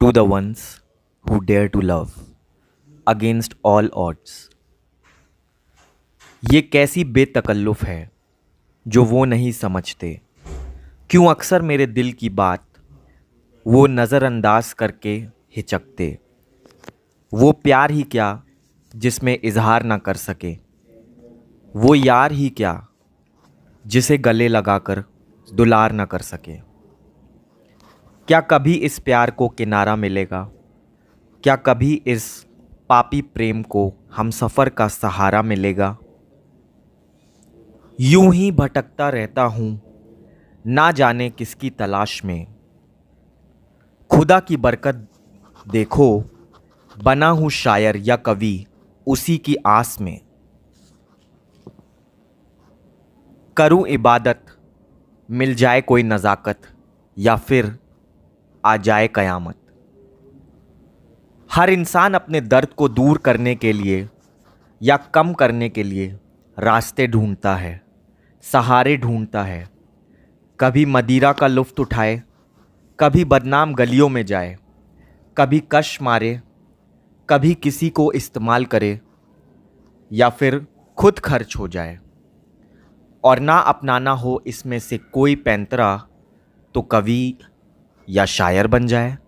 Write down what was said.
to the ones who dare to love against all odds ये कैसी बेतकल्लुफ़ है जो वो नहीं समझते क्यों अक्सर मेरे दिल की बात वो नज़रअंदाज करके हिचकते वो प्यार ही क्या जिसमें इजहार ना कर सके वो यार ही क्या जिसे गले लगाकर दुलार ना कर सके क्या कभी इस प्यार को किनारा मिलेगा क्या कभी इस पापी प्रेम को हम सफ़र का सहारा मिलेगा यूं ही भटकता रहता हूँ ना जाने किसकी तलाश में खुदा की बरकत देखो बना हूँ शायर या कवि उसी की आस में करूँ इबादत मिल जाए कोई नज़ाकत या फिर आ जाए कयामत हर इंसान अपने दर्द को दूर करने के लिए या कम करने के लिए रास्ते ढूंढता है सहारे ढूंढता है कभी मदीरा का लुफ्त उठाए कभी बदनाम गलियों में जाए कभी कश मारे कभी किसी को इस्तेमाल करे या फिर खुद खर्च हो जाए और ना अपनाना हो इसमें से कोई पैंतरा तो कवि या शायर बन जाए